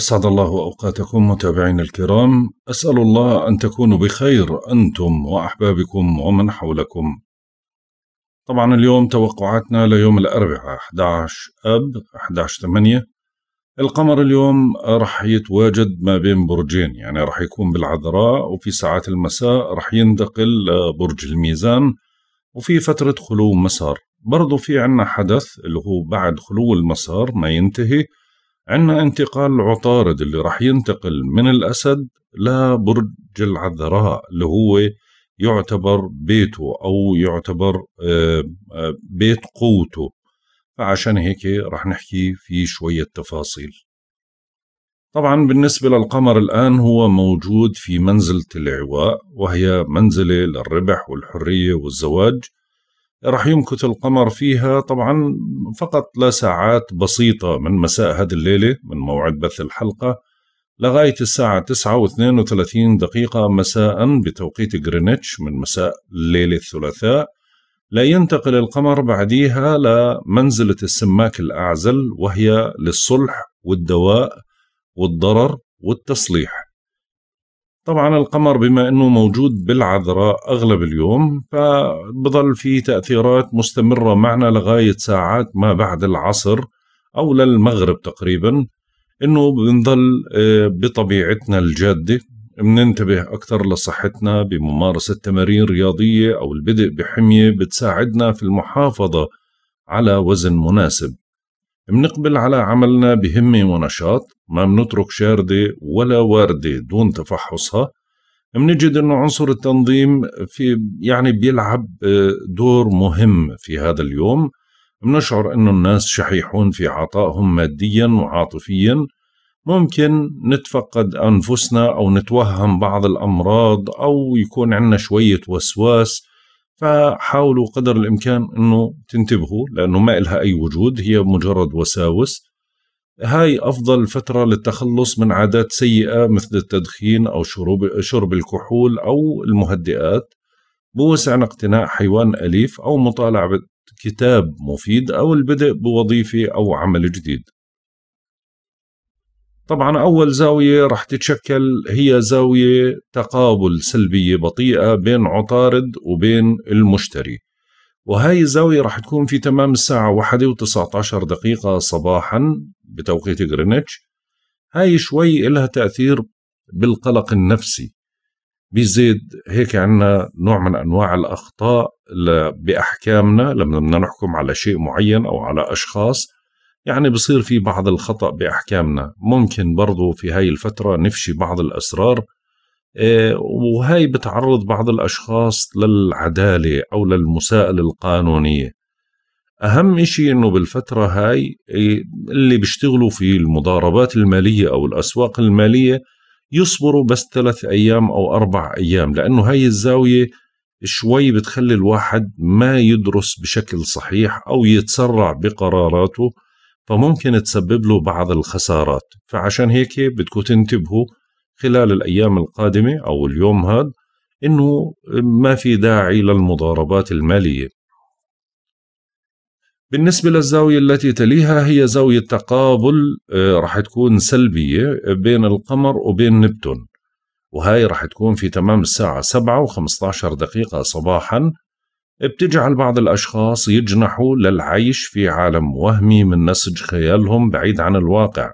أسعد الله أوقاتكم متابعين الكرام أسأل الله أن تكونوا بخير أنتم وأحبابكم ومن حولكم طبعا اليوم توقعاتنا ليوم الأربعاء 11 أب 11 8 القمر اليوم راح يتواجد ما بين برجين يعني راح يكون بالعذراء وفي ساعات المساء راح ينتقل برج الميزان وفي فترة خلو مسار برضو في عنا حدث اللي هو بعد خلو المسار ما ينتهي عندنا انتقال عطارد اللي راح ينتقل من الأسد لبرج العذراء اللي هو يعتبر بيته أو يعتبر آه، آه، بيت قوته فعشان هيك راح نحكي في شوية تفاصيل طبعا بالنسبة للقمر الآن هو موجود في منزلة العواء وهي منزلة للربح والحرية والزواج راح يمكث القمر فيها طبعا فقط لساعات بسيطة من مساء هذه الليلة من موعد بث الحلقة لغاية الساعة 9 و 32 دقيقة مساء بتوقيت غرينتش من مساء ليلة الثلاثاء لا ينتقل القمر بعديها لمنزلة السماك الأعزل وهي للصلح والدواء والضرر والتصليح طبعا القمر بما انه موجود بالعذراء اغلب اليوم فبضل في تاثيرات مستمره معنا لغايه ساعات ما بعد العصر او للمغرب تقريبا انه بنضل آه، بطبيعتنا الجاده بننتبه اكثر لصحتنا بممارسه تمارين رياضيه او البدء بحميه بتساعدنا في المحافظه على وزن مناسب منقبل على عملنا بهمة ونشاط ما منترك شاردة ولا واردة دون تفحصها منجد أنه عنصر التنظيم في يعني بيلعب آه، دور مهم في هذا اليوم منشعر أنه الناس شحيحون في عطائهم ماديا وعاطفيا ممكن نتفقد أنفسنا أو نتوهم بعض الأمراض أو يكون عندنا شوية وسواس فحاولوا قدر الامكان انه تنتبهوا لانه ما إلها اي وجود هي مجرد وساوس هاي افضل فتره للتخلص من عادات سيئه مثل التدخين او شرب شرب الكحول او المهدئات بوسعنا اقتناء حيوان اليف او مطالعه كتاب مفيد او البدء بوظيفه او عمل جديد طبعا أول زاوية رح تتشكل هي زاوية تقابل سلبية بطيئة بين عطارد وبين المشتري وهاي الزاوية رح تكون في تمام الساعة واحدة وتسعة عشر دقيقة صباحا بتوقيت غرينتش هاي شوي إلها تأثير بالقلق النفسي بيزيد هيك عنا نوع من أنواع الأخطاء بأحكامنا لما بدنا نحكم على شيء معين أو على أشخاص يعني بصير في بعض الخطأ بأحكامنا ممكن برضو في هاي الفترة نفشي بعض الأسرار إيه، وهي بتعرض بعض الأشخاص للعدالة أو للمساءلة القانونية أهم إشي إنه بالفترة هاي إيه، اللي بيشتغلوا في المضاربات المالية أو الأسواق المالية يصبروا بس ثلاث أيام أو أربع أيام لأنه هاي الزاوية شوي بتخلي الواحد ما يدرس بشكل صحيح أو يتسرع بقراراته فممكن تسبب له بعض الخسارات فعشان هيك بدكم تنتبهوا خلال الأيام القادمة أو اليوم هذا إنه ما في داعي للمضاربات المالية بالنسبة للزاوية التي تليها هي زاوية تقابل آه، رح تكون سلبية بين القمر وبين نبتون وهاي رح تكون في تمام الساعة 7 و15 دقيقة صباحا بتجعل بعض الأشخاص يجنحوا للعيش في عالم وهمي من نسج خيالهم بعيد عن الواقع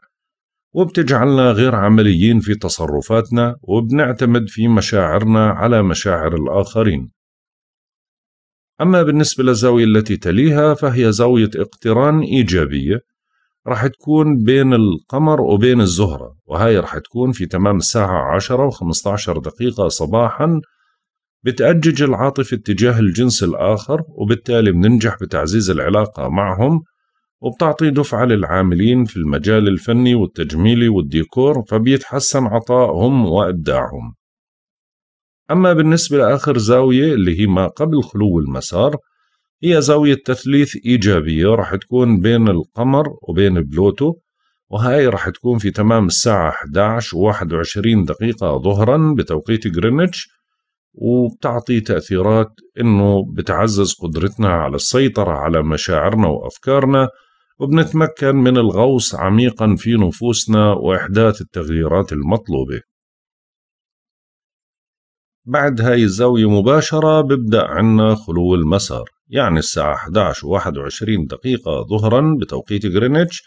وبتجعلنا غير عمليين في تصرفاتنا وبنعتمد في مشاعرنا على مشاعر الآخرين أما بالنسبة للزاوية التي تليها فهي زاوية اقتران إيجابية راح تكون بين القمر وبين الزهرة وهي راح تكون في تمام الساعة 10 و15 دقيقة صباحا بتأجج العاطفة اتجاه الجنس الآخر وبالتالي بننجح بتعزيز العلاقة معهم وبتعطي دفعة للعاملين في المجال الفني والتجميلي والديكور فبيتحسن عطائهم وإبداعهم أما بالنسبة لآخر زاوية اللي هي ما قبل خلو المسار هي زاوية تثليث إيجابية رح تكون بين القمر وبين بلوتو وهاي رح تكون في تمام الساعة 11 و 21 دقيقة ظهرا بتوقيت جرينتش وبتعطي تأثيرات إنه بتعزز قدرتنا على السيطرة على مشاعرنا وأفكارنا وبنتمكن من الغوص عميقا في نفوسنا وإحداث التغييرات المطلوبة بعد هاي الزاوية مباشرة ببدأ عنا خلو المسار يعني الساعة 11 و 21 دقيقة ظهرا بتوقيت غرينتش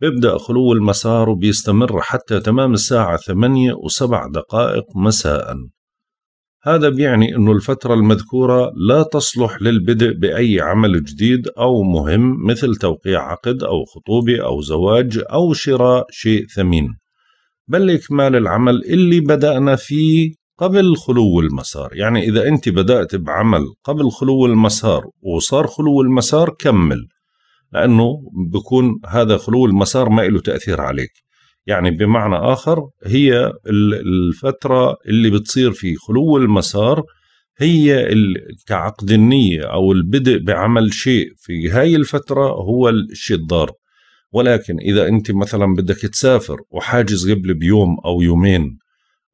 ببدأ خلو المسار وبيستمر حتى تمام الساعة 8 و 7 دقائق مساءً هذا بيعني أن الفترة المذكورة لا تصلح للبدء بأي عمل جديد أو مهم مثل توقيع عقد أو خطوبة أو زواج أو شراء شيء ثمين بل إكمال العمل اللي بدأنا فيه قبل خلو المسار يعني إذا أنت بدأت بعمل قبل خلو المسار وصار خلو المسار كمل لأنه بكون هذا خلو المسار ما له تأثير عليك يعني بمعنى آخر هي الفترة اللي بتصير في خلو المسار هي كعقد النية أو البدء بعمل شيء في هاي الفترة هو الشيء الضار ولكن إذا أنت مثلا بدك تسافر وحاجز قبل بيوم أو يومين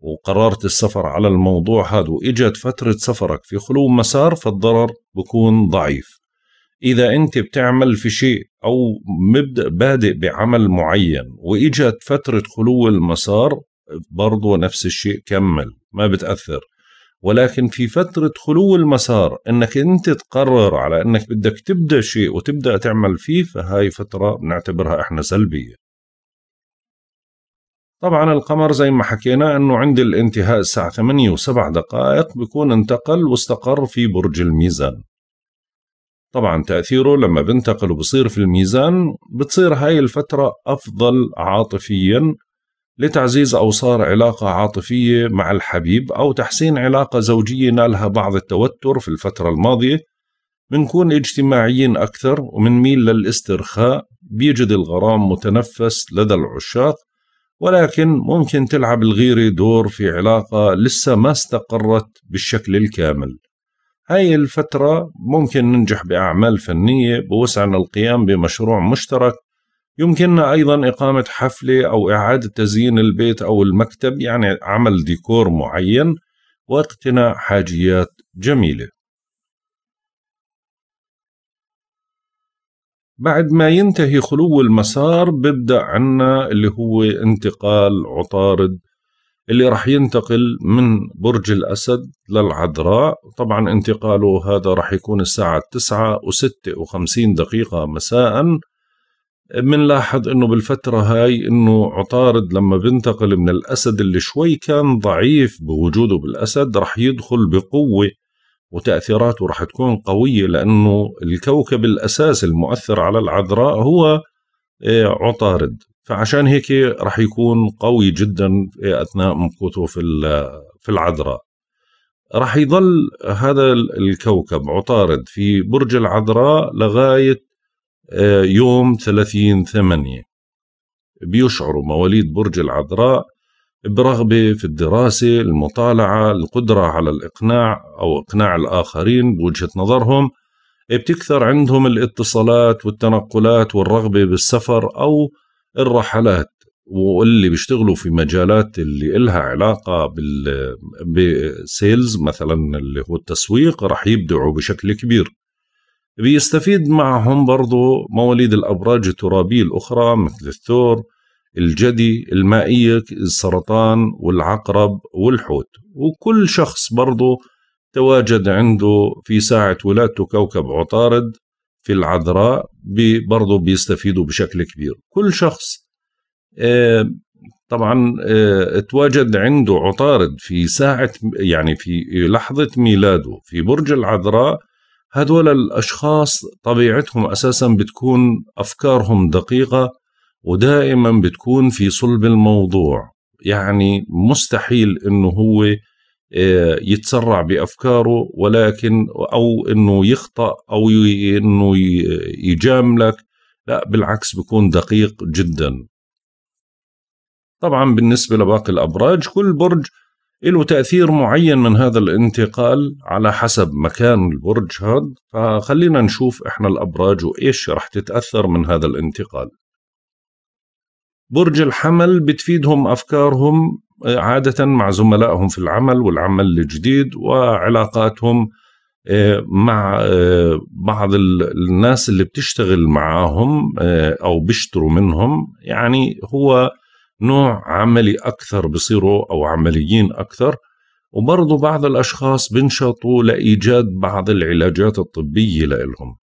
وقررت السفر على الموضوع هذا وإجت فترة سفرك في خلو مسار فالضرر بكون ضعيف اذا انت بتعمل في شيء او مبدا بادئ بعمل معين واجت فتره خلو المسار برضو نفس الشيء كمل ما بتاثر ولكن في فترة خلو المسار انك انت تقرر على انك بدك تبدا شيء وتبدا تعمل فيه فهاي فترة بنعتبرها احنا سلبية. طبعا القمر زي ما حكينا انه عند الانتهاء الساعة 8 و7 دقائق بيكون انتقل واستقر في برج الميزان. طبعا تاثيره لما بنتقل وبصير في الميزان بتصير هاي الفتره افضل عاطفيا لتعزيز اوصار علاقه عاطفيه مع الحبيب او تحسين علاقه زوجيه نالها بعض التوتر في الفتره الماضيه بنكون اجتماعيين اكثر ومنميل للاسترخاء بيجد الغرام متنفس لدى العشاق ولكن ممكن تلعب الغيره دور في علاقه لسه ما استقرت بالشكل الكامل هاي الفترة ممكن ننجح بأعمال فنية بوسعنا القيام بمشروع مشترك يمكننا أيضا إقامة حفلة أو إعادة تزيين البيت أو المكتب يعني عمل ديكور معين واقتناء حاجيات جميلة بعد ما ينتهي خلو المسار ببدأ عنا اللي هو انتقال عطارد اللي راح ينتقل من برج الأسد للعذراء طبعا انتقاله هذا راح يكون الساعة 9 و56 دقيقة مساء بنلاحظ انه بالفترة هاي انه عطارد لما بنتقل من الاسد اللي شوي كان ضعيف بوجوده بالاسد راح يدخل بقوة وتأثيراته راح تكون قوية لانه الكوكب الاساسي المؤثر على العذراء هو إيه، عطارد فعشان هيك راح يكون قوي جدا اثناء مقوته في في العذراء راح يضل هذا الكوكب عطارد في برج العذراء لغايه آه، يوم 30 8 بيشعروا مواليد برج العذراء برغبه في الدراسه، المطالعه، القدره على الاقناع او اقناع الاخرين بوجهه نظرهم بتكثر عندهم الاتصالات والتنقلات والرغبه بالسفر او الرحلات واللي بيشتغلوا في مجالات اللي إلها علاقة بال بسيلز مثلا اللي هو التسويق رح يبدعوا بشكل كبير بيستفيد معهم برضو مواليد الأبراج الترابية الأخرى مثل الثور الجدي المائية السرطان والعقرب والحوت وكل شخص برضو تواجد عنده في ساعة ولادته كوكب عطارد في العذراء برضه بيستفيدوا بشكل كبير كل شخص آه، طبعا آه، اتواجد عنده عطارد في ساعة يعني في لحظة ميلاده في برج العذراء هذول الأشخاص طبيعتهم أساسا بتكون أفكارهم دقيقة ودائما بتكون في صلب الموضوع يعني مستحيل أنه هو يتسرع بافكاره ولكن او انه يخطا او انه يجاملك لا بالعكس بيكون دقيق جدا طبعا بالنسبه لباقي الابراج كل برج له تاثير معين من هذا الانتقال على حسب مكان البرج هذا فخلينا نشوف احنا الابراج وايش رح تتاثر من هذا الانتقال برج الحمل بتفيدهم افكارهم عادة مع زملائهم في العمل والعمل الجديد وعلاقاتهم آه، مع آه، بعض الناس اللي بتشتغل معاهم آه، أو بيشتروا منهم يعني هو نوع عملي أكثر بصيروا أو عمليين أكثر وبرضو بعض الأشخاص بنشطوا لإيجاد بعض العلاجات الطبية لإلهم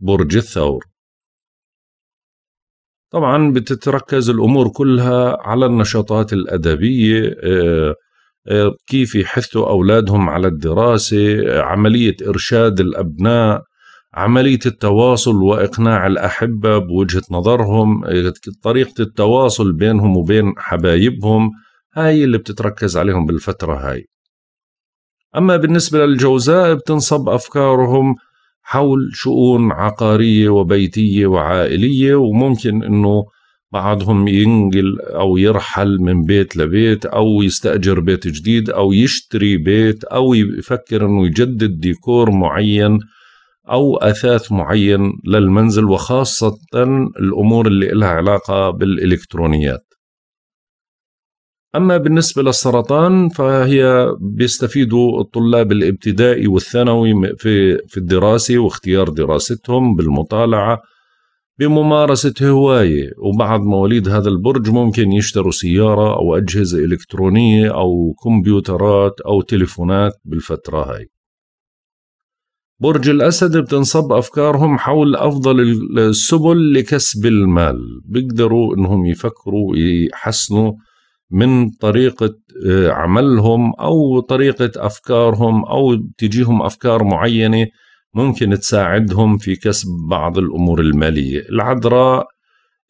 برج الثور طبعا بتتركز الامور كلها على النشاطات الادبيه آه، آه، كيف يحثوا اولادهم على الدراسه عمليه ارشاد الابناء عمليه التواصل واقناع الاحبه بوجهه نظرهم آه، طريقه التواصل بينهم وبين حبايبهم هاي اللي بتتركز عليهم بالفتره هاي اما بالنسبه للجوزاء بتنصب افكارهم حول شؤون عقارية وبيتية وعائلية وممكن أنه بعضهم ينقل أو يرحل من بيت لبيت أو يستأجر بيت جديد أو يشتري بيت أو يفكر أنه يجدد ديكور معين أو أثاث معين للمنزل وخاصة الأمور اللي لها علاقة بالإلكترونيات أما بالنسبة للسرطان فهي بيستفيدوا الطلاب الابتدائي والثانوي في في الدراسة واختيار دراستهم بالمطالعة بممارسة هواية وبعد مواليد هذا البرج ممكن يشتروا سيارة أو أجهزة إلكترونية أو كمبيوترات أو تليفونات بالفترة هاي برج الأسد بتنصب أفكارهم حول أفضل السبل لكسب المال بيقدروا إنهم يفكروا ويحسنوا من طريقة آه، عملهم أو طريقة أفكارهم أو تجيهم أفكار معينة ممكن تساعدهم في كسب بعض الأمور المالية العذراء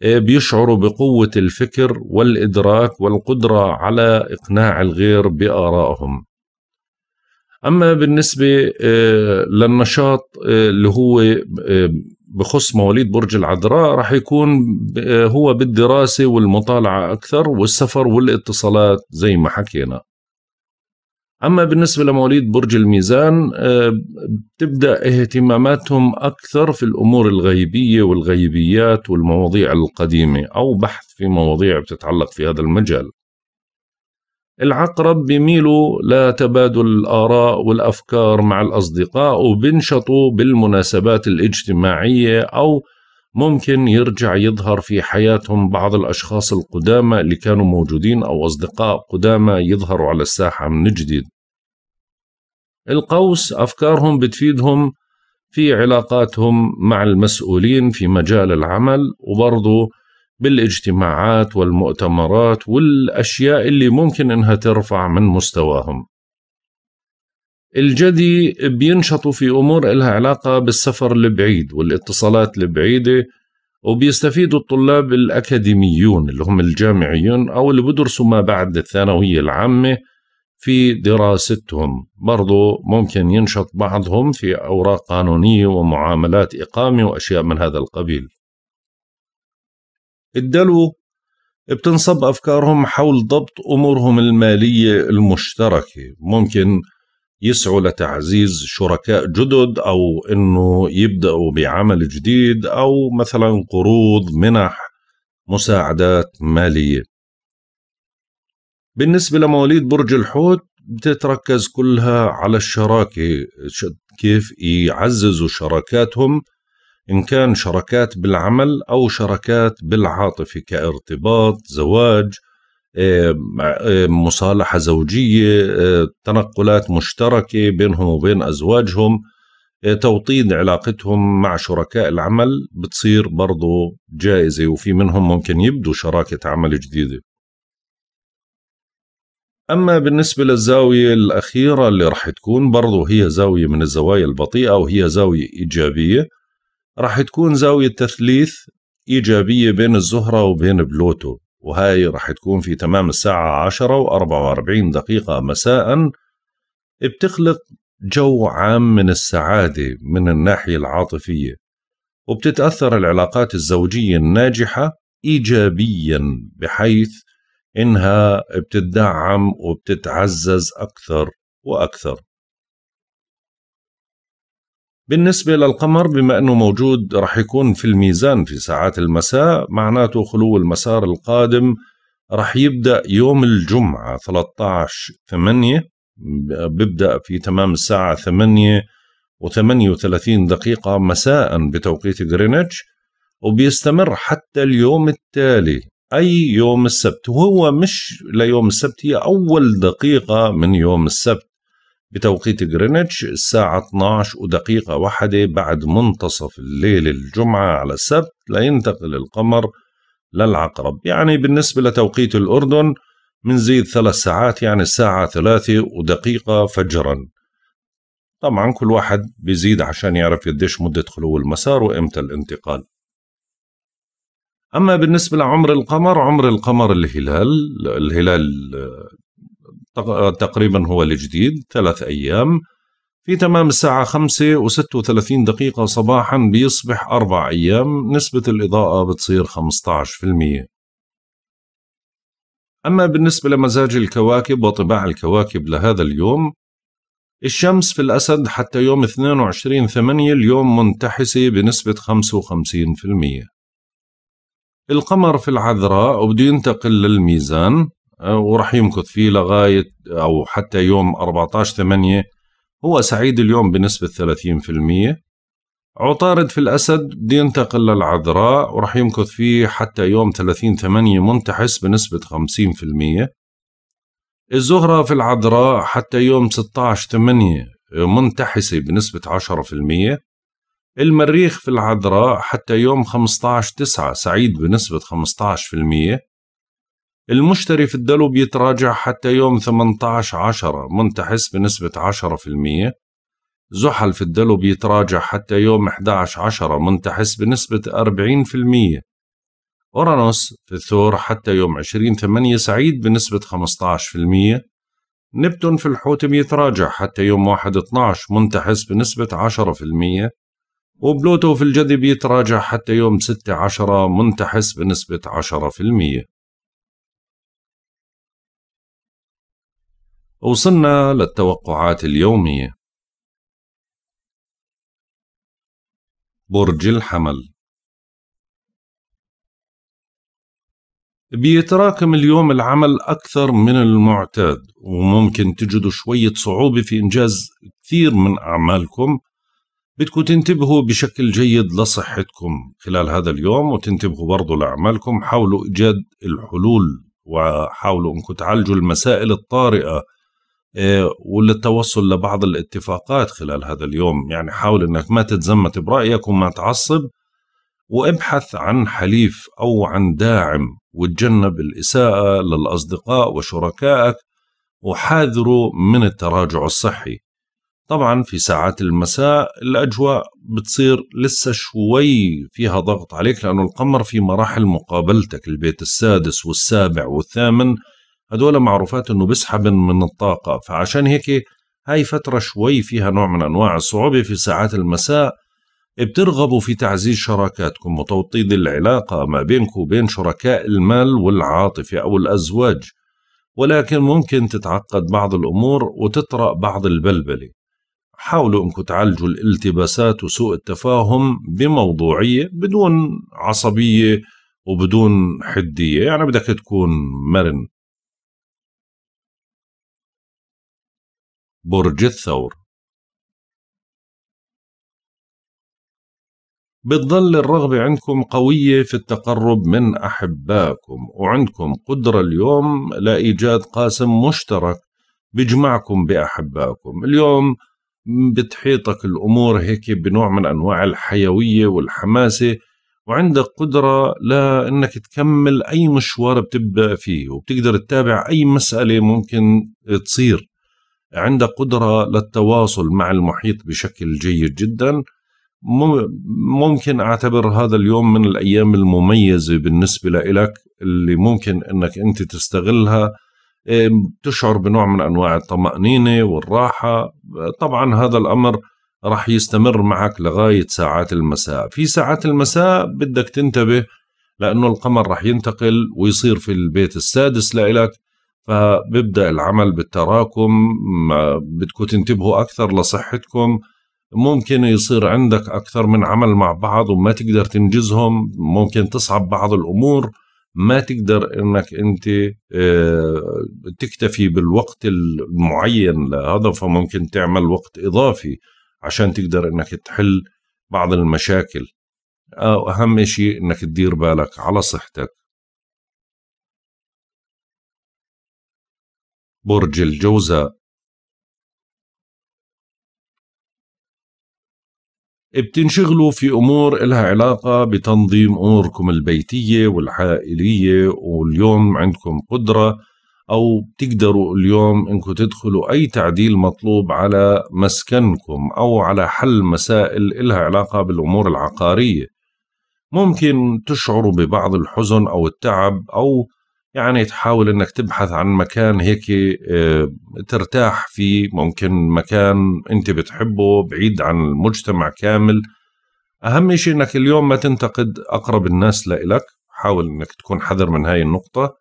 آه، بيشعروا بقوة الفكر والإدراك والقدرة على إقناع الغير بآرائهم أما بالنسبة آه، للنشاط اللي هو بخص مواليد برج العذراء راح يكون آه، هو بالدراسة والمطالعة أكثر والسفر والاتصالات زي ما حكينا أما بالنسبة لمواليد برج الميزان آه، تبدأ اهتماماتهم أكثر في الأمور الغيبية والغيبيات والمواضيع القديمة أو بحث في مواضيع بتتعلق في هذا المجال العقرب بيميلوا لتبادل الآراء والأفكار مع الأصدقاء وبنشطوا بالمناسبات الاجتماعية أو ممكن يرجع يظهر في حياتهم بعض الأشخاص القدامى اللي كانوا موجودين أو أصدقاء قدامى يظهروا على الساحة من جديد القوس أفكارهم بتفيدهم في علاقاتهم مع المسؤولين في مجال العمل وبرضو بالاجتماعات والمؤتمرات والاشياء اللي ممكن انها ترفع من مستواهم. الجدي بينشطوا في امور لها علاقه بالسفر البعيد والاتصالات البعيده وبيستفيدوا الطلاب الاكاديميون اللي هم الجامعيون او اللي بدرسوا ما بعد الثانويه العامه في دراستهم برضو ممكن ينشط بعضهم في أوراق قانونية ومعاملات إقامة وأشياء من هذا القبيل الدلو بتنصب أفكارهم حول ضبط أمورهم المالية المشتركة ممكن يسعوا لتعزيز شركاء جدد أو أنه يبدأوا بعمل جديد أو مثلا قروض منح مساعدات مالية بالنسبة لمواليد برج الحوت بتتركز كلها على الشراكة كيف يعززوا شراكاتهم إن كان شراكات بالعمل أو شراكات بالعاطفة كارتباط زواج آه، آه، مصالحة زوجية آه، تنقلات مشتركة بينهم وبين أزواجهم توطيد علاقتهم مع شركاء العمل بتصير برضو جائزة وفي منهم ممكن يبدو شراكة عمل جديدة أما بالنسبة للزاوية الأخيرة اللي رح تكون برضو هي زاوية من الزوايا البطيئة وهي زاوية إيجابية راح تكون زاوية تثليث إيجابية بين الزهرة وبين بلوتو وهاي راح تكون في تمام الساعة عشرة وأربعة وأربعين دقيقة مساء بتخلق جو عام من السعادة من الناحية العاطفية وبتتأثر العلاقات الزوجية الناجحة إيجابيا بحيث إنها بتدعم وبتتعزز أكثر وأكثر بالنسبة للقمر بما أنه موجود رح يكون في الميزان في ساعات المساء معناته خلو المسار القادم رح يبدأ يوم الجمعة 13 8 ببدأ في تمام الساعة 8 و38 دقيقة مساء بتوقيت غرينتش وبيستمر حتى اليوم التالي أي يوم السبت وهو مش ليوم السبت هي أول دقيقة من يوم السبت بتوقيت غرينتش الساعة 12 ودقيقة واحدة بعد منتصف الليل الجمعة على السبت لينتقل القمر للعقرب يعني بالنسبة لتوقيت الأردن منزيد ثلاث ساعات يعني الساعة ثلاثة ودقيقة فجرا طبعا كل واحد بيزيد عشان يعرف قديش مدة خلو المسار وإمتى الانتقال أما بالنسبة لعمر القمر عمر القمر الهلال الهلال تقريبا هو الجديد ثلاث أيام في تمام الساعة 5 و 36 دقيقة صباحا بيصبح أربع أيام نسبة الإضاءة بتصير 15% أما بالنسبة لمزاج الكواكب وطباع الكواكب لهذا اليوم الشمس في الأسد حتى يوم 22 8 اليوم منتحسة بنسبة 55% القمر في العذراء وبده ينتقل للميزان وراح يمكث فيه لغاية أو حتى يوم 14 8 هو سعيد اليوم بنسبة 30% عطارد في الأسد بده ينتقل للعذراء وراح يمكث فيه حتى يوم 30 8 منتحس بنسبة 50% الزهرة في العذراء حتى يوم 16 8 منتحسة بنسبة 10% المريخ في العذراء حتى يوم 15 9 سعيد بنسبة 15% المشتري في الدلو بيتراجع حتى يوم 18 عشرة منتحس بنسبة 10% زحل في الدلو بيتراجع حتى يوم 11 عشرة منتحس بنسبة 40% أورانوس في الثور حتى يوم 20 8 سعيد بنسبة 15% نبتون في الحوت بيتراجع حتى يوم 1 12 منتحس بنسبة 10% وبلوتو في الجدي بيتراجع حتى يوم 6 10 منتحس بنسبة 10% وصلنا للتوقعات اليومية برج الحمل بيتراكم اليوم العمل أكثر من المعتاد وممكن تجدوا شوية صعوبة في إنجاز كثير من أعمالكم بدكم تنتبهوا بشكل جيد لصحتكم خلال هذا اليوم وتنتبهوا برضو لأعمالكم حاولوا إيجاد الحلول وحاولوا أنكم تعالجوا المسائل الطارئة آه، وللتوصل لبعض الاتفاقات خلال هذا اليوم يعني حاول أنك ما تتزمت برأيك وما تعصب وابحث عن حليف أو عن داعم وتجنب الإساءة للأصدقاء وشركائك وحاذروا من التراجع الصحي طبعا في ساعات المساء الأجواء بتصير لسه شوي فيها ضغط عليك لأنه القمر في مراحل مقابلتك البيت السادس والسابع والثامن هدول معروفات انه بسحب من الطاقة فعشان هيك هاي فترة شوي فيها نوع من انواع الصعوبة في ساعات المساء بترغبوا في تعزيز شراكاتكم وتوطيد العلاقة ما بينكم وبين شركاء المال والعاطفة او الازواج ولكن ممكن تتعقد بعض الامور وتطرأ بعض البلبلة حاولوا انكم تعالجوا الالتباسات وسوء التفاهم بموضوعية بدون عصبية وبدون حدية يعني بدك تكون مرن برج الثور بتظل الرغبة عندكم قوية في التقرب من أحبائكم وعندكم قدرة اليوم لإيجاد قاسم مشترك بجمعكم بأحبائكم اليوم بتحيطك الأمور هيك بنوع من أنواع الحيوية والحماسة وعندك قدرة لأنك تكمل أي مشوار بتبدأ فيه وبتقدر تتابع أي مسألة ممكن تصير عنده قدرة للتواصل مع المحيط بشكل جيد جدا ممكن أعتبر هذا اليوم من الأيام المميزة بالنسبة لإلك اللي ممكن أنك أنت تستغلها تشعر بنوع من أنواع الطمأنينة والراحة طبعا هذا الأمر راح يستمر معك لغاية ساعات المساء في ساعات المساء بدك تنتبه لأنه القمر راح ينتقل ويصير في البيت السادس لإلك فبيبدا العمل بالتراكم بدكم تنتبهوا اكثر لصحتكم ممكن يصير عندك اكثر من عمل مع بعض وما تقدر تنجزهم ممكن تصعب بعض الامور ما تقدر انك انت آه، تكتفي بالوقت المعين لهذا فممكن تعمل وقت اضافي عشان تقدر انك تحل بعض المشاكل اهم شيء انك تدير بالك على صحتك برج الجوزاء بتنشغلوا في أمور إلها علاقة بتنظيم أموركم البيتية والعائلية واليوم عندكم قدرة أو بتقدروا اليوم إنكم تدخلوا أي تعديل مطلوب على مسكنكم أو على حل مسائل إلها علاقة بالأمور العقارية ممكن تشعروا ببعض الحزن أو التعب أو يعني تحاول انك تبحث عن مكان هيك آه، ترتاح فيه ممكن مكان انت بتحبه بعيد عن المجتمع كامل اهم شيء انك اليوم ما تنتقد اقرب الناس لإلك حاول انك تكون حذر من هاي النقطة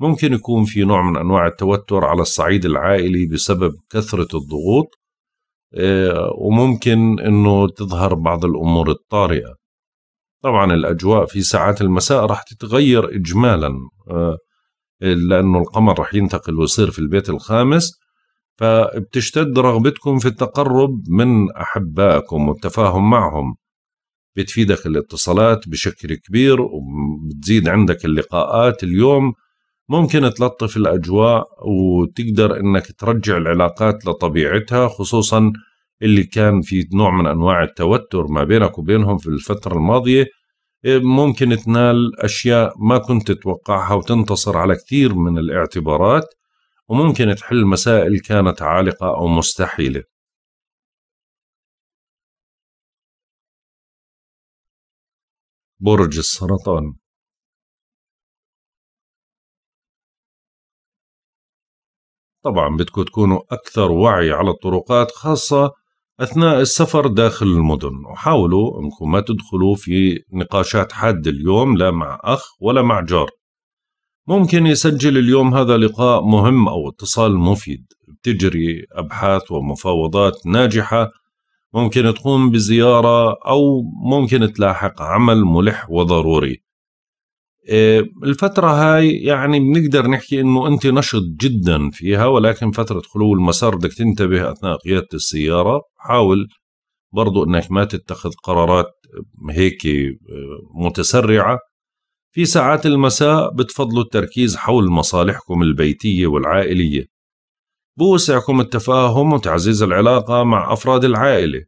ممكن يكون في نوع من انواع التوتر على الصعيد العائلي بسبب كثرة الضغوط آه، وممكن انه تظهر بعض الامور الطارئة طبعا الأجواء في ساعات المساء راح تتغير إجمالا آه، لأنه القمر رح ينتقل ويصير في البيت الخامس فبتشتد رغبتكم في التقرب من أحبائكم والتفاهم معهم بتفيدك الاتصالات بشكل كبير وبتزيد عندك اللقاءات اليوم ممكن تلطف الأجواء وتقدر أنك ترجع العلاقات لطبيعتها خصوصاً اللي كان في نوع من أنواع التوتر ما بينك وبينهم في الفترة الماضية ممكن تنال اشياء ما كنت تتوقعها وتنتصر على كثير من الاعتبارات وممكن تحل مسائل كانت عالقه او مستحيله برج السرطان طبعا بدكم تكونوا أكثر وعي على الطرقات خاصة أثناء السفر داخل المدن وحاولوا أنكم ما تدخلوا في نقاشات حادة اليوم لا مع أخ ولا مع جار ممكن يسجل اليوم هذا لقاء مهم أو اتصال مفيد بتجري أبحاث ومفاوضات ناجحة ممكن تقوم بزيارة أو ممكن تلاحق عمل ملح وضروري آه، الفترة هاي يعني بنقدر نحكي انه انت نشط جدا فيها ولكن فترة خلو المسار بدك تنتبه اثناء قيادة السيارة حاول برضو انك ما تتخذ قرارات هيك آه، متسرعة في ساعات المساء بتفضلوا التركيز حول مصالحكم البيتية والعائلية بوسعكم التفاهم وتعزيز العلاقة مع أفراد العائلة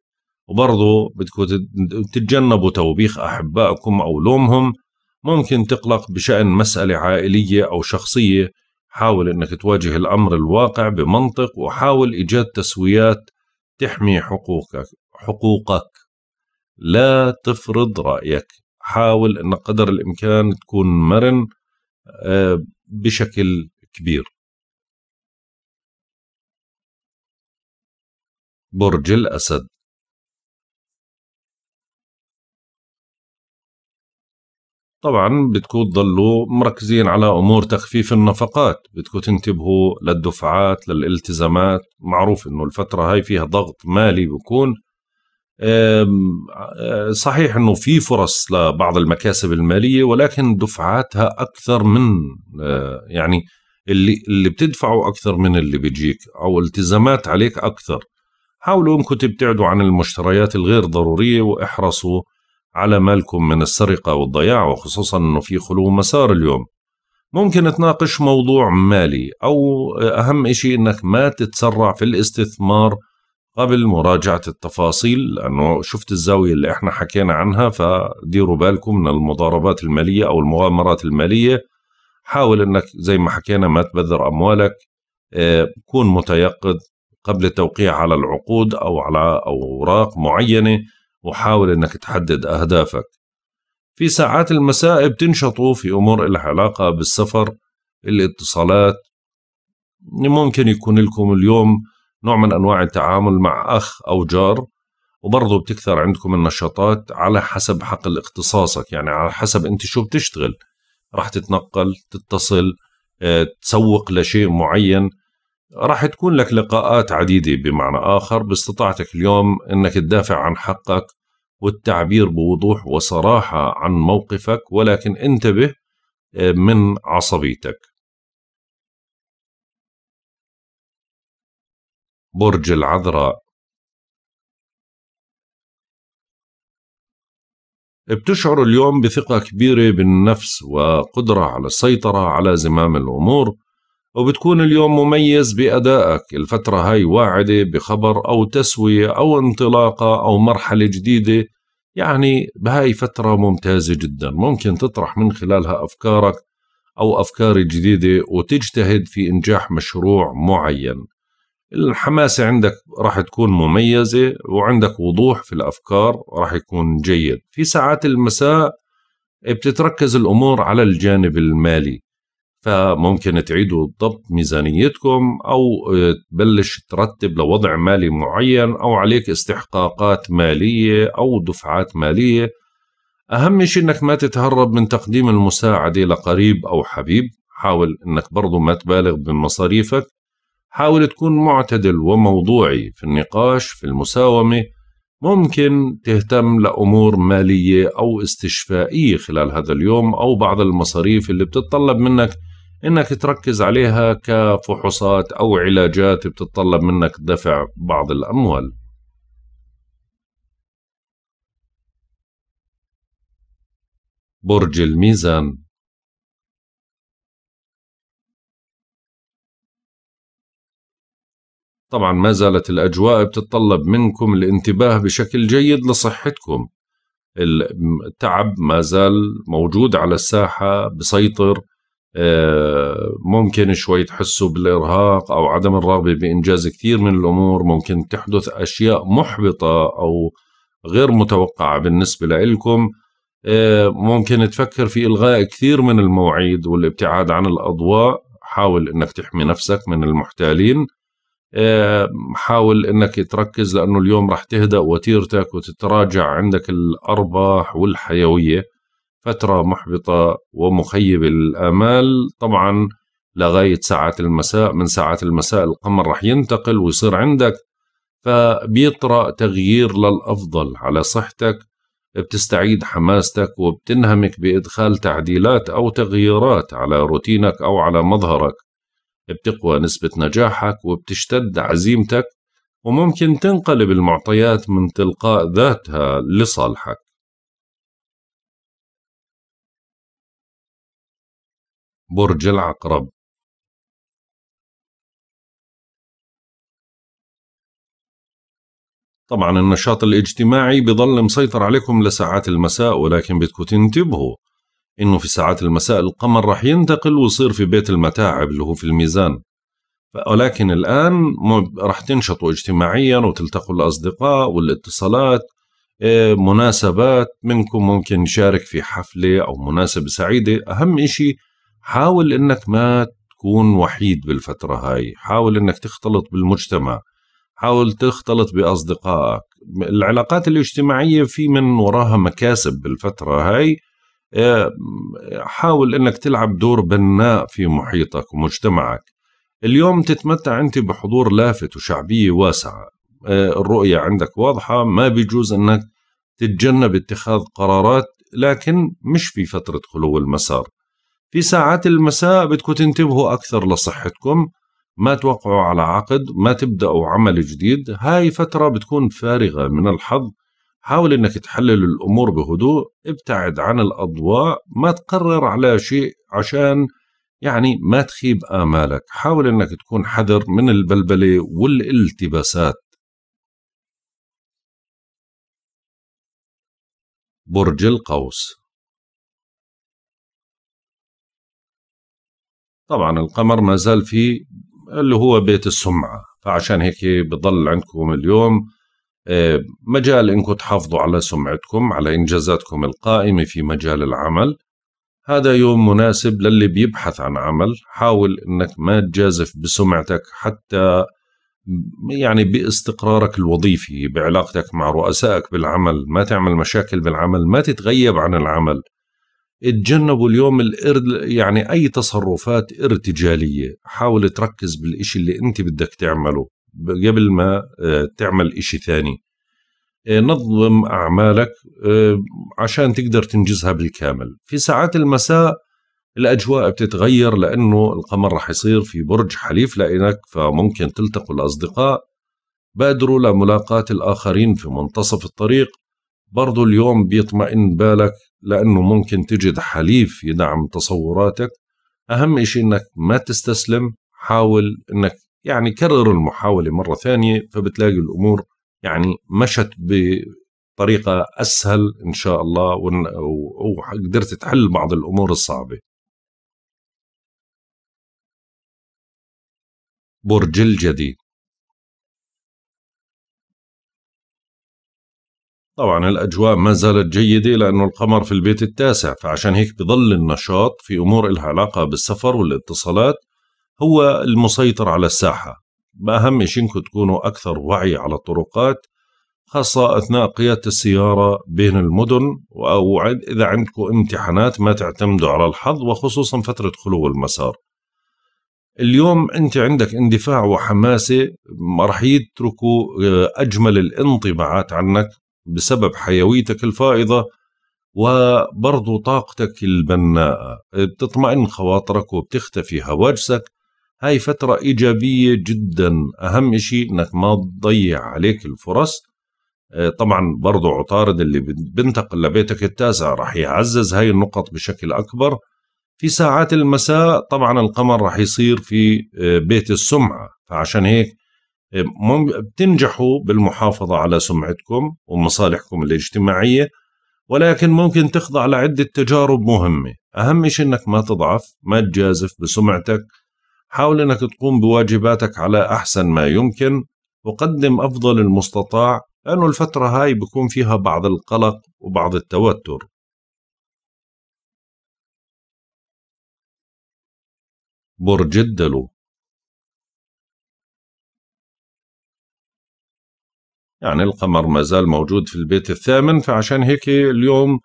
وبرضو بدكم تتجنبوا توبيخ أحبائكم أو لومهم ممكن تقلق بشأن مسألة عائلية أو شخصية حاول أنك تواجه الأمر الواقع بمنطق وحاول إيجاد تسويات تحمي حقوقك حقوقك لا تفرض رأيك حاول أن قدر الإمكان تكون مرن آه، بشكل كبير برج الأسد طبعا بدكم تضلوا مركزين على امور تخفيف النفقات بدكم تنتبهوا للدفعات للالتزامات معروف انه الفتره هاي فيها ضغط مالي بكون آه، صحيح انه في فرص لبعض المكاسب الماليه ولكن دفعاتها اكثر من آه، يعني اللي اللي بتدفعه اكثر من اللي بيجيك او التزامات عليك اكثر حاولوا انكم تبتعدوا عن المشتريات الغير ضروريه واحرصوا على مالكم من السرقة والضياع وخصوصا أنه في خلو مسار اليوم ممكن تناقش موضوع مالي أو أهم شيء أنك ما تتسرع في الاستثمار قبل مراجعة التفاصيل لأنه شفت الزاوية اللي احنا حكينا عنها فديروا بالكم من المضاربات المالية أو المغامرات المالية حاول أنك زي ما حكينا ما تبذر أموالك آه، كون متيقظ قبل التوقيع على العقود أو على أوراق معينة وحاول انك تحدد اهدافك في ساعات المساء بتنشطوا في امور لها علاقه بالسفر الاتصالات ممكن يكون لكم اليوم نوع من انواع التعامل مع اخ او جار وبرضه بتكثر عندكم النشاطات على حسب حقل اختصاصك يعني على حسب انت شو بتشتغل راح تتنقل تتصل آه، تسوق لشيء معين راح تكون لك لقاءات عديدة بمعنى آخر باستطاعتك اليوم أنك تدافع عن حقك والتعبير بوضوح وصراحة عن موقفك ولكن انتبه آه، من عصبيتك برج العذراء بتشعر اليوم بثقة كبيرة بالنفس وقدرة على السيطرة على زمام الأمور وبتكون اليوم مميز بأدائك الفترة هاي واعدة بخبر أو تسوية أو انطلاقة أو مرحلة جديدة يعني بهاي فترة ممتازة جدا ممكن تطرح من خلالها أفكارك أو أفكار جديدة وتجتهد في إنجاح مشروع معين الحماسة عندك راح تكون مميزة وعندك وضوح في الأفكار راح يكون جيد في ساعات المساء بتتركز الأمور على الجانب المالي فممكن تعيدوا ضبط ميزانيتكم او آه، تبلش ترتب لوضع مالي معين او عليك استحقاقات ماليه او دفعات ماليه اهم شيء انك ما تتهرب من تقديم المساعده لقريب او حبيب حاول انك برضو ما تبالغ بمصاريفك حاول تكون معتدل وموضوعي في النقاش في المساومه ممكن تهتم لأمور مالية أو استشفائية خلال هذا اليوم أو بعض المصاريف اللي بتتطلب منك انك تركز عليها كفحوصات او علاجات بتتطلب منك دفع بعض الاموال برج الميزان طبعا ما زالت الأجواء بتتطلب منكم الانتباه بشكل جيد لصحتكم التعب ما زال موجود على الساحة بسيطر آه، ممكن شوي تحسوا بالارهاق او عدم الرغبه بانجاز كثير من الامور ممكن تحدث اشياء محبطه او غير متوقعه بالنسبه لكم آه، ممكن تفكر في الغاء كثير من المواعيد والابتعاد عن الاضواء حاول انك تحمي نفسك من المحتالين آه، حاول انك تركز لانه اليوم رح تهدأ وتيرتك وتتراجع عندك الارباح والحيويه فترة محبطة ومخيبة للآمال طبعا لغاية ساعة المساء من ساعات المساء القمر رح ينتقل ويصير عندك فبيطرأ تغيير للأفضل على صحتك بتستعيد حماستك وبتنهمك بإدخال تعديلات أو تغييرات على روتينك أو على مظهرك بتقوى نسبة نجاحك وبتشتد عزيمتك وممكن تنقلب المعطيات من تلقاء ذاتها لصالحك برج العقرب طبعا النشاط الاجتماعي بضل مسيطر عليكم لساعات المساء ولكن بدكم تنتبهوا انه في ساعات المساء القمر رح ينتقل ويصير في بيت المتاعب اللي هو في الميزان ولكن الآن رح تنشطوا اجتماعيا وتلتقوا الأصدقاء والاتصالات إيه، مناسبات منكم ممكن يشارك في حفلة أو مناسبة سعيدة أهم إشي حاول انك ما تكون وحيد بالفترة هاي حاول انك تختلط بالمجتمع حاول تختلط بأصدقائك العلاقات الاجتماعية في من وراها مكاسب بالفترة هاي آه، حاول انك تلعب دور بناء في محيطك ومجتمعك اليوم تتمتع انت بحضور لافت وشعبية واسعة آه، الرؤية عندك واضحة ما بيجوز انك تتجنب اتخاذ قرارات لكن مش في فترة خلو المسار في ساعات المساء بدكم تنتبهوا أكثر لصحتكم ما توقعوا على عقد ما تبدأوا عمل جديد هاي فترة بتكون فارغة من الحظ حاول انك تحلل الامور بهدوء ابتعد عن الاضواء ما تقرر على شيء عشان يعني ما تخيب امالك حاول انك تكون حذر من البلبله والالتباسات برج القوس طبعا القمر ما زال في اللي هو بيت السمعة فعشان هيك بضل عندكم اليوم آه، مجال انكم تحافظوا على سمعتكم على انجازاتكم القائمة في مجال العمل هذا يوم مناسب للي بيبحث عن عمل حاول انك ما تجازف بسمعتك حتى يعني باستقرارك الوظيفي بعلاقتك مع رؤسائك بالعمل ما تعمل مشاكل بالعمل ما تتغيب عن العمل اتجنبوا اليوم الارد يعني اي تصرفات ارتجاليه حاول تركز بالإشي اللي انت بدك تعمله قبل ما آه، تعمل إشي ثاني آه، نظم اعمالك آه، عشان تقدر تنجزها بالكامل في ساعات المساء الاجواء بتتغير لانه القمر رح يصير في برج حليف لإلك فممكن تلتقوا الاصدقاء بادروا لملاقاة الآخرين في منتصف الطريق برضو اليوم بيطمئن بالك لأنه ممكن تجد حليف يدعم تصوراتك أهم شيء أنك ما تستسلم حاول أنك يعني كرر المحاولة مرة ثانية فبتلاقي الأمور يعني مشت بطريقة أسهل إن شاء الله وقدرت تحل بعض الأمور الصعبة برج الجدي طبعا الأجواء ما زالت جيدة لأنه القمر في البيت التاسع فعشان هيك بضل النشاط في أمور إلها علاقة بالسفر والاتصالات هو المسيطر على الساحة بأهم شيء إنكم تكونوا أكثر وعي على الطرقات خاصة أثناء قيادة السيارة بين المدن أو إذا عندكم امتحانات ما تعتمدوا على الحظ وخصوصا فترة خلو المسار اليوم أنت عندك اندفاع وحماسة ما رح يتركوا آه، أجمل الانطباعات عنك بسبب حيويتك الفائضة وبرضو طاقتك البناءة بتطمئن خواطرك وبتختفي هواجسك هاي فترة إيجابية جدا أهم شيء أنك ما تضيع عليك الفرص طبعا برضو عطارد اللي بنتقل لبيتك التاسع رح يعزز هاي النقط بشكل أكبر في ساعات المساء طبعا القمر رح يصير في آه، بيت السمعة فعشان هيك بتنجحوا بالمحافظة على سمعتكم ومصالحكم الاجتماعية ولكن ممكن تخضع لعدة تجارب مهمة أهم شيء أنك ما تضعف ما تجازف بسمعتك حاول أنك تقوم بواجباتك على أحسن ما يمكن وقدم أفضل المستطاع لأنه الفترة هاي بكون فيها بعض القلق وبعض التوتر برج الدلو يعني القمر ما زال موجود في البيت الثامن فعشان هيك اليوم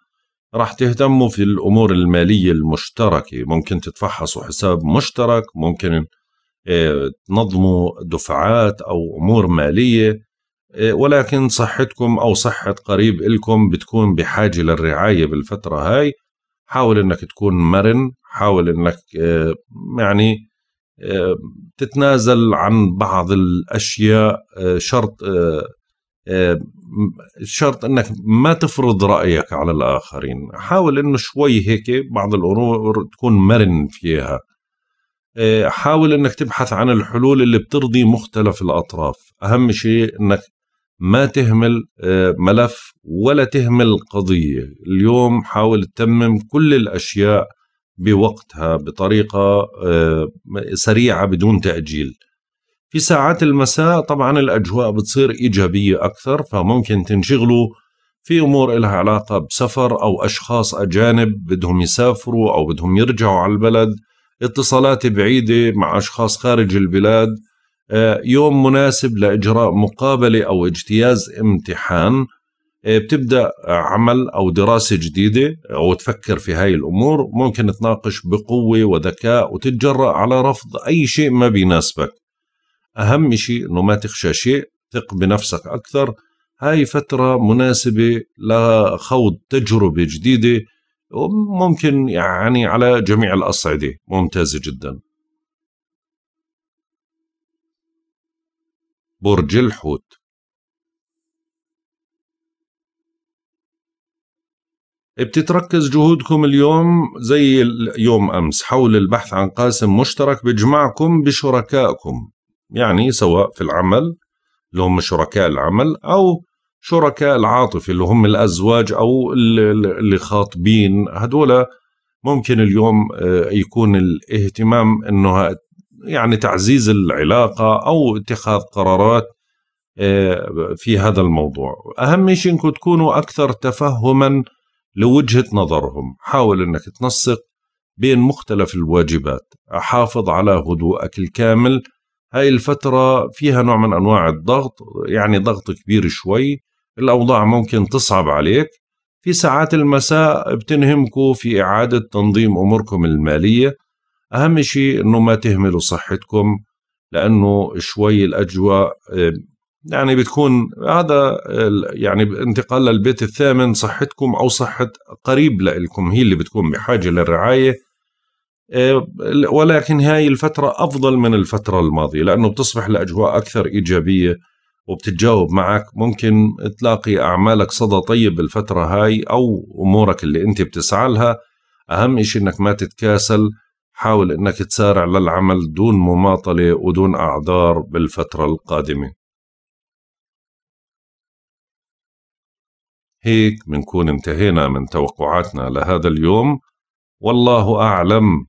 راح تهتموا في الأمور المالية المشتركة ممكن تتفحصوا حساب مشترك ممكن آه، تنظموا دفعات أو أمور مالية آه، ولكن صحتكم أو صحة قريب إلكم بتكون بحاجة للرعاية بالفترة هاي حاول أنك تكون مرن حاول أنك آه، يعني تتنازل عن بعض الأشياء شرط آه، شرط انك ما تفرض رايك على الاخرين حاول انه شوي هيك بعض الامور تكون مرن فيها آه، حاول انك تبحث عن الحلول اللي بترضي مختلف الاطراف اهم شيء انك ما تهمل آه، ملف ولا تهمل قضيه اليوم حاول تتمم كل الأشياء بوقتها بطريقة سريعة بدون تأجيل في ساعات المساء طبعا الأجواء بتصير إيجابية أكثر فممكن تنشغلوا في أمور إلها علاقة بسفر أو أشخاص أجانب بدهم يسافروا أو بدهم يرجعوا على البلد اتصالات بعيدة مع أشخاص خارج البلاد آه، يوم مناسب لإجراء مقابلة أو اجتياز امتحان آه، بتبدأ عمل أو دراسة جديدة أو تفكر في هاي الأمور ممكن تناقش بقوة وذكاء وتتجرأ على رفض أي شيء ما بيناسبك أهم شيء أنه ما تخشى شيء ثق بنفسك أكثر هاي فترة مناسبة لخوض تجربة جديدة وممكن يعني على جميع الأصعدة ممتازة جدا برج الحوت بتتركز جهودكم اليوم زي يوم أمس حول البحث عن قاسم مشترك بجمعكم بشركائكم يعني سواء في العمل اللي هم شركاء العمل أو شركاء العاطفة اللي هم الأزواج أو اللي خاطبين هدول ممكن اليوم آه، يكون الاهتمام أنه يعني تعزيز العلاقة أو اتخاذ قرارات آه، في هذا الموضوع أهم شيء أنكم تكونوا أكثر تفهما لوجهة نظرهم حاول أنك تنسق بين مختلف الواجبات حافظ على هدوءك الكامل هاي الفترة فيها نوع من أنواع الضغط يعني ضغط كبير شوي الأوضاع ممكن تصعب عليك في ساعات المساء بتنهمكوا في إعادة تنظيم أموركم المالية أهم شيء أنه ما تهملوا صحتكم لأنه شوي الأجواء آه، يعني بتكون هذا يعني انتقال للبيت الثامن صحتكم أو صحة قريب لكم هي اللي بتكون بحاجة للرعاية إيه، ولكن هاي الفترة أفضل من الفترة الماضية لأنه بتصبح الأجواء أكثر إيجابية وبتتجاوب معك ممكن تلاقي أعمالك صدى طيب الفترة هاي أو أمورك اللي أنت بتسعى لها أهم إشي أنك ما تتكاسل حاول أنك تسارع للعمل دون مماطلة ودون أعذار بالفترة القادمة هيك بنكون انتهينا من توقعاتنا لهذا اليوم والله أعلم